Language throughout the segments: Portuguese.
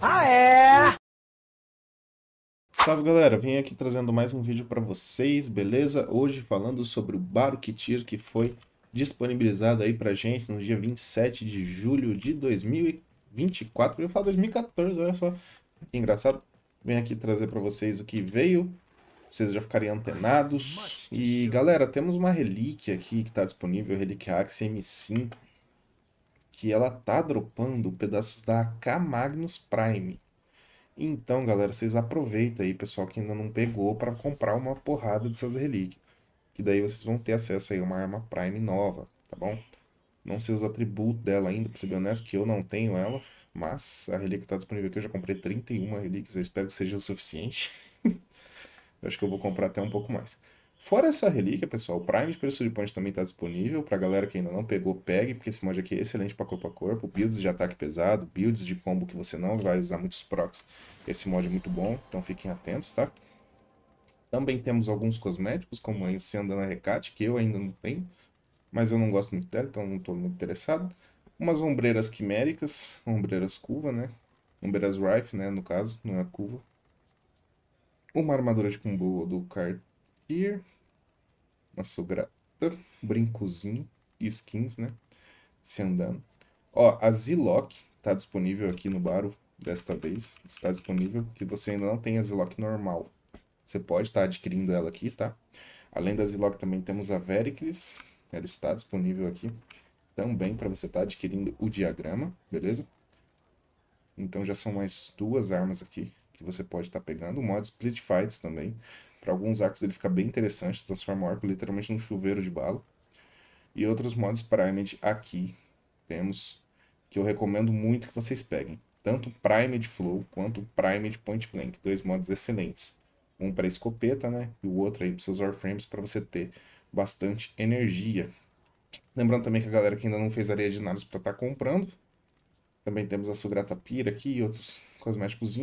Ah, é? Salve galera, vim aqui trazendo mais um vídeo para vocês, beleza? Hoje falando sobre o Baruquitir que foi disponibilizado aí pra gente no dia 27 de julho de 2024. Eu ia falar 2014, olha só que engraçado. Vim aqui trazer para vocês o que veio, vocês já ficarem antenados. E galera, temos uma relíquia aqui que está disponível, a relíquia Axe M5, que ela tá dropando pedaços da AK Magnus Prime. Então, galera, vocês aproveitam aí, pessoal que ainda não pegou, para comprar uma porrada dessas relíquias. Que daí vocês vão ter acesso aí a uma arma Prime nova, tá bom? Não sei os atributos dela ainda, pra ser bem honesto, que eu não tenho ela. Mas a relíquia tá disponível aqui, eu já comprei 31 relíquias, eu espero que seja o suficiente. eu acho que eu vou comprar até um pouco mais. Fora essa relíquia, pessoal, o Prime de Preço de também está disponível. Para galera que ainda não pegou, pegue, porque esse mod aqui é excelente para corpo a corpo. Builds de ataque pesado, builds de combo que você não vai usar muitos procs. Esse mod é muito bom, então fiquem atentos, tá? Também temos alguns cosméticos, como a Encendana Recate, que eu ainda não tenho. Mas eu não gosto muito dela, então não estou muito interessado. Umas ombreiras quiméricas, ombreiras curva, né? Ombreiras Rife, né, no caso, não é curva. Uma armadura de combo do Cartier uma sou grata. Brincozinho e skins, né? Se andando. Ó, a Ziloc tá disponível aqui no baro desta vez. Está disponível, que você ainda não tem a Ziloc normal. Você pode estar tá adquirindo ela aqui, tá? Além da Ziloc também temos a Vericles. Ela está disponível aqui também para você estar tá adquirindo o diagrama, beleza? Então já são mais duas armas aqui que você pode estar tá pegando. O modo Split Fights também. Para alguns arcos ele fica bem interessante, transforma o arco literalmente num chuveiro de bala. E outros mods Primed aqui temos que eu recomendo muito que vocês peguem. Tanto Primed Flow quanto Primed Point Blank, dois mods excelentes. Um para escopeta, né? E o outro aí para seus warframes para você ter bastante energia. Lembrando também que a galera que ainda não fez areia de naros para estar tá comprando. Também temos a sugrata pira aqui e outros cosméticos.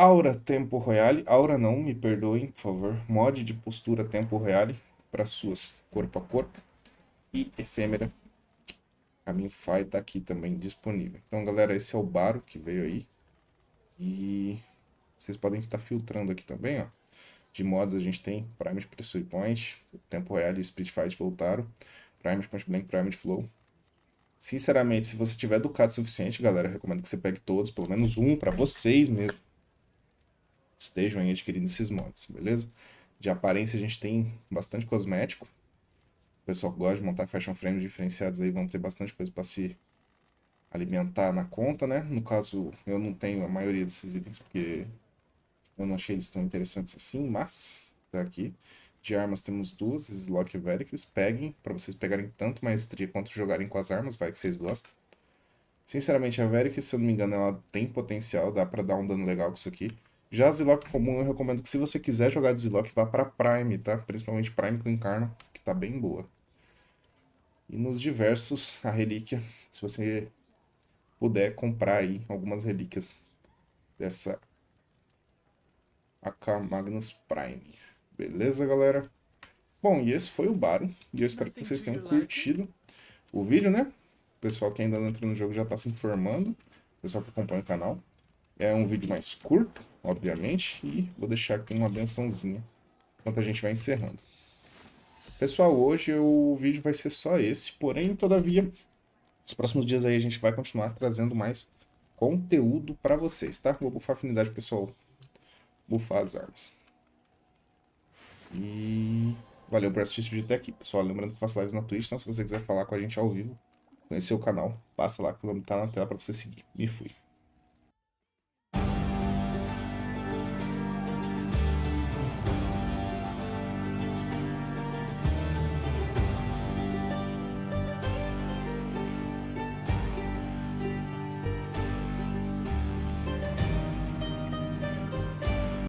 Aura Tempo Royale. Aura não, me perdoem, por favor. Mod de postura Tempo Royale para suas corpo a corpo. E efêmera. Caminho Fai está aqui também disponível. Então, galera, esse é o Baro que veio aí. E vocês podem estar filtrando aqui também, ó. De mods a gente tem Prime Pressure Point, Tempo Royale e Split Fight voltaram. Prime Point Blank, Prime Flow. Sinceramente, se você tiver educado o suficiente, galera, recomendo que você pegue todos, pelo menos um, para vocês mesmo estejam aí adquirindo esses mods, beleza? De aparência a gente tem bastante cosmético. O pessoal que gosta de montar fashion frames diferenciados aí vão ter bastante coisa para se alimentar na conta, né? No caso, eu não tenho a maioria desses itens porque eu não achei eles tão interessantes assim, mas tá aqui. De armas temos duas, Slock e Peguem, para vocês pegarem tanto maestria quanto jogarem com as armas, vai que vocês gostam. Sinceramente, a Vericles, se eu não me engano, ela tem potencial, dá para dar um dano legal com isso aqui. Já Zilok comum, eu recomendo que se você quiser jogar de Zilok, vá para Prime, tá? Principalmente Prime com Encarno, que tá bem boa. E nos diversos, a relíquia, se você puder comprar aí algumas relíquias dessa AK Magnus Prime. Beleza, galera? Bom, e esse foi o bar e eu espero que vocês tenham curtido o vídeo, né? O pessoal que ainda não entrou no jogo já está se informando, o pessoal que acompanha o canal. É um vídeo mais curto, obviamente, e vou deixar aqui uma bençãozinha enquanto a gente vai encerrando. Pessoal, hoje o vídeo vai ser só esse, porém, todavia, nos próximos dias aí a gente vai continuar trazendo mais conteúdo para vocês, tá? Vou bufar afinidade, pessoal. Bufar as armas. E valeu por assistir esse vídeo até aqui, pessoal. Lembrando que eu faço lives na Twitch, então se você quiser falar com a gente ao vivo, conhecer o canal, passa lá que o nome tá na tela para você seguir. Me fui.